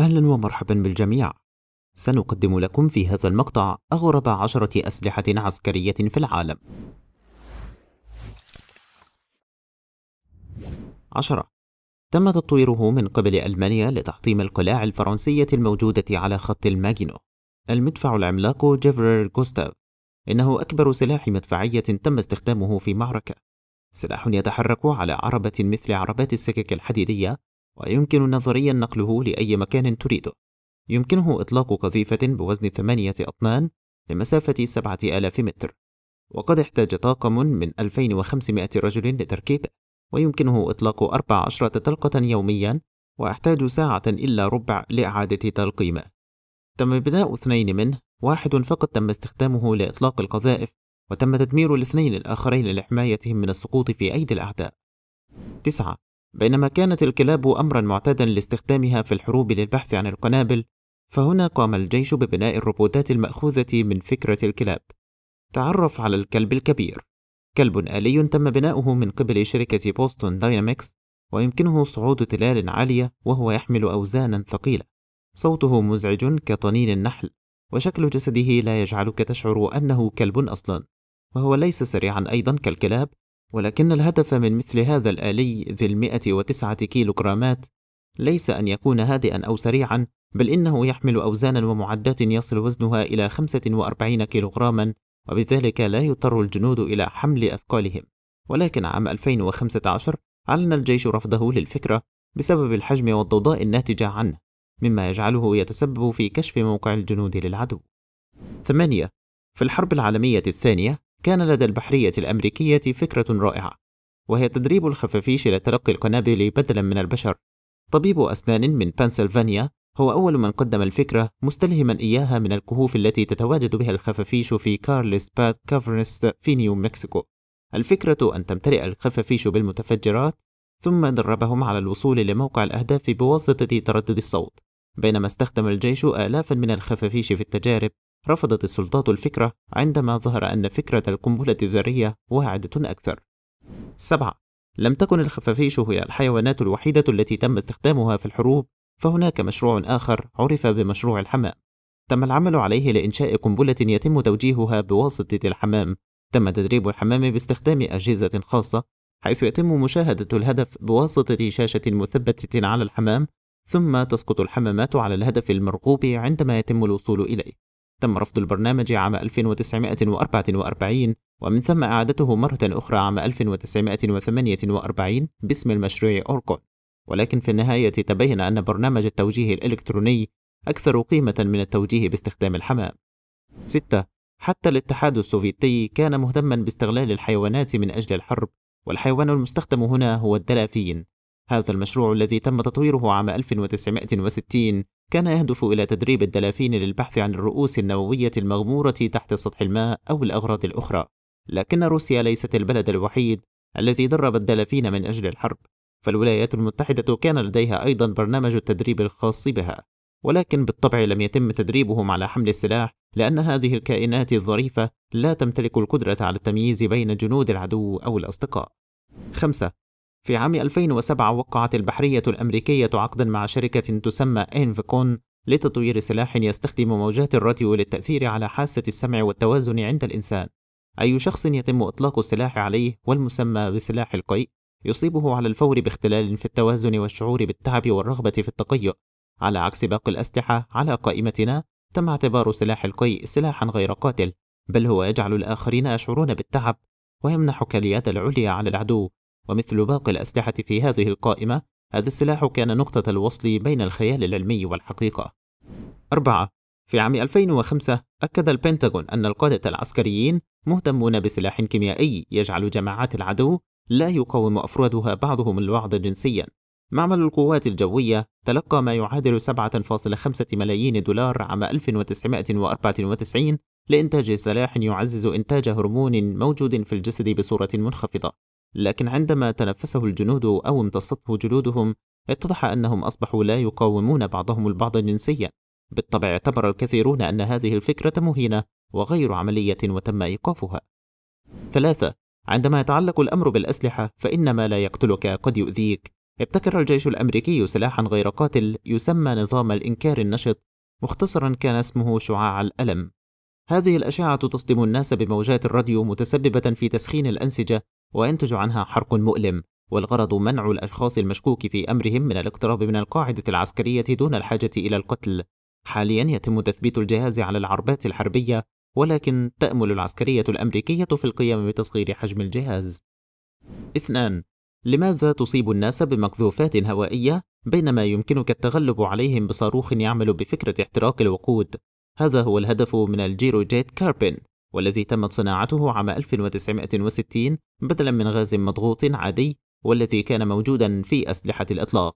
أهلا ومرحبا بالجميع سنقدم لكم في هذا المقطع أغرب عشرة أسلحة عسكرية في العالم عشرة تم تطويره من قبل ألمانيا لتحطيم القلاع الفرنسية الموجودة على خط الماجينو المدفع العملاق جيفرير جوستاف إنه أكبر سلاح مدفعية تم استخدامه في معركة سلاح يتحرك على عربة مثل عربات السكك الحديدية ويمكن نظريا نقله لأي مكان تريده يمكنه إطلاق قذيفة بوزن ثمانية أطنان لمسافة سبعة آلاف متر وقد احتاج طاقم من 2500 رجل لتركيبه ويمكنه إطلاق 14 طلقة يوميا ويحتاج ساعة إلا ربع لإعادة تلقيمه تم بناء اثنين منه واحد فقط تم استخدامه لإطلاق القذائف وتم تدمير الاثنين الآخرين لحمايتهم من السقوط في أيدي الأعداء 9 بينما كانت الكلاب أمرا معتادا لاستخدامها في الحروب للبحث عن القنابل فهنا قام الجيش ببناء الروبوتات المأخوذة من فكرة الكلاب تعرف على الكلب الكبير كلب آلي تم بناؤه من قبل شركة بوستون داينامكس ويمكنه صعود تلال عالية وهو يحمل أوزانا ثقيلة صوته مزعج كطنين النحل وشكل جسده لا يجعلك تشعر أنه كلب أصلا وهو ليس سريعا أيضا كالكلاب ولكن الهدف من مثل هذا الآلي ذي المئة وتسعة كيلوغرامات ليس أن يكون هادئا أو سريعا بل إنه يحمل أوزانا ومعدات يصل وزنها إلى 45 كيلوغراما وبذلك لا يضطر الجنود إلى حمل أثقالهم ولكن عام 2015 أعلن الجيش رفضه للفكرة بسبب الحجم والضوضاء الناتجة عنه مما يجعله يتسبب في كشف موقع الجنود للعدو 8 في الحرب العالمية الثانية كان لدى البحرية الأمريكية فكرة رائعة وهي تدريب الخفافيش لتلقي القنابل بدلا من البشر طبيب أسنان من بنسلفانيا هو أول من قدم الفكرة مستلهما إياها من الكهوف التي تتواجد بها الخفافيش في كارلس باد كافرنس في نيو مكسيكو الفكرة أن تمتلئ الخفافيش بالمتفجرات ثم دربهم على الوصول لموقع الأهداف بواسطة تردد الصوت بينما استخدم الجيش آلافا من الخفافيش في التجارب رفضت السلطات الفكرة عندما ظهر أن فكرة القنبلة الذرية واعدة أكثر. 7. لم تكن الخفافيش هي الحيوانات الوحيدة التي تم استخدامها في الحروب، فهناك مشروع آخر عرف بمشروع الحمام. تم العمل عليه لإنشاء قنبلة يتم توجيهها بواسطة الحمام. تم تدريب الحمام باستخدام أجهزة خاصة، حيث يتم مشاهدة الهدف بواسطة شاشة مثبتة على الحمام، ثم تسقط الحمامات على الهدف المرغوب عندما يتم الوصول إليه. تم رفض البرنامج عام 1944 ومن ثم إعادته مرة أخرى عام 1948 باسم المشروع أوركون ولكن في النهاية تبين أن برنامج التوجيه الإلكتروني أكثر قيمة من التوجيه باستخدام الحمام 6. حتى الاتحاد السوفيتي كان مهتما باستغلال الحيوانات من أجل الحرب والحيوان المستخدم هنا هو الدلافين هذا المشروع الذي تم تطويره عام 1960 كان يهدف إلى تدريب الدلافين للبحث عن الرؤوس النووية المغمورة تحت سطح الماء أو الأغراض الأخرى، لكن روسيا ليست البلد الوحيد الذي درب الدلافين من أجل الحرب، فالولايات المتحدة كان لديها أيضا برنامج التدريب الخاص بها، ولكن بالطبع لم يتم تدريبهم على حمل السلاح لأن هذه الكائنات الظريفة لا تمتلك القدرة على التمييز بين جنود العدو أو الأصدقاء. 5. في عام 2007 وقعت البحرية الأمريكية عقدا مع شركة تسمى إنفكون لتطوير سلاح يستخدم موجات الراديو للتأثير على حاسة السمع والتوازن عند الإنسان. أي شخص يتم إطلاق السلاح عليه والمسمى بسلاح القيء يصيبه على الفور باختلال في التوازن والشعور بالتعب والرغبة في التقيؤ. على عكس باقي الأسلحة على قائمتنا تم اعتبار سلاح القيء سلاحا غير قاتل بل هو يجعل الآخرين يشعرون بالتعب ويمنح كليات العليا على العدو ومثل باقي الأسلحة في هذه القائمة هذا السلاح كان نقطة الوصل بين الخيال العلمي والحقيقة أربعة في عام 2005 أكد البنتاغون أن القادة العسكريين مهتمون بسلاح كيميائي يجعل جماعات العدو لا يقاوم أفرادها بعضهم البعض جنسيا معمل القوات الجوية تلقى ما يعادل 7.5 ملايين دولار عام 1994 لإنتاج سلاح يعزز إنتاج هرمون موجود في الجسد بصورة منخفضة لكن عندما تنفسه الجنود أو امتصته جلودهم اتضح أنهم أصبحوا لا يقاومون بعضهم البعض جنسيا بالطبع اعتبر الكثيرون أن هذه الفكرة مهينة وغير عملية وتم إيقافها ثلاثة عندما يتعلق الأمر بالأسلحة فإن ما لا يقتلك قد يؤذيك ابتكر الجيش الأمريكي سلاحا غير قاتل يسمى نظام الإنكار النشط مختصرا كان اسمه شعاع الألم هذه الأشعة تصدم الناس بموجات الراديو متسببة في تسخين الأنسجة وينتج عنها حرق مؤلم والغرض منع الأشخاص المشكوك في أمرهم من الاقتراب من القاعدة العسكرية دون الحاجة إلى القتل حاليا يتم تثبيت الجهاز على العربات الحربية ولكن تأمل العسكرية الأمريكية في القيام بتصغير حجم الجهاز اثنان لماذا تصيب الناس بمقذوفات هوائية بينما يمكنك التغلب عليهم بصاروخ يعمل بفكرة احتراق الوقود؟ هذا هو الهدف من الجيرو جيت كاربين والذي تمت صناعته عام 1960 بدلا من غاز مضغوط عادي والذي كان موجودا في أسلحة الإطلاق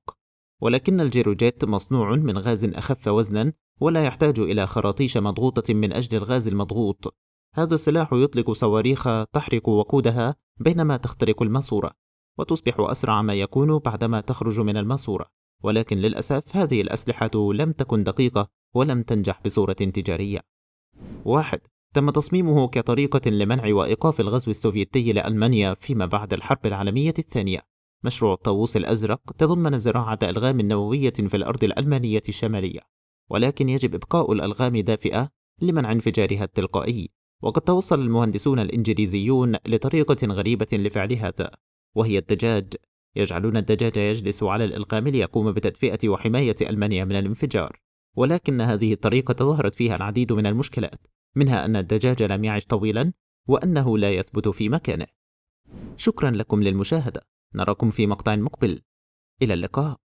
ولكن الجيروجيت مصنوع من غاز أخف وزنا ولا يحتاج إلى خراطيش مضغوطة من أجل الغاز المضغوط هذا السلاح يطلق صواريخ تحرق وقودها بينما تخترق الماسورة وتصبح أسرع ما يكون بعدما تخرج من الماسورة ولكن للأسف هذه الأسلحة لم تكن دقيقة ولم تنجح بصورة تجارية واحد تم تصميمه كطريقة لمنع وإيقاف الغزو السوفيتي لألمانيا فيما بعد الحرب العالمية الثانية. مشروع الطاووس الأزرق تضمن زراعة ألغام نووية في الأرض الألمانية الشمالية، ولكن يجب إبقاء الألغام دافئة لمنع انفجارها التلقائي، وقد توصل المهندسون الإنجليزيون لطريقة غريبة لفعل هذا، وهي الدجاج. يجعلون الدجاج يجلس على الألغام ليقوم بتدفئة وحماية ألمانيا من الانفجار، ولكن هذه الطريقة ظهرت فيها العديد من المشكلات، منها أن الدجاج لم يعش طويلا وأنه لا يثبت في مكانه شكرا لكم للمشاهدة نراكم في مقطع مقبل إلى اللقاء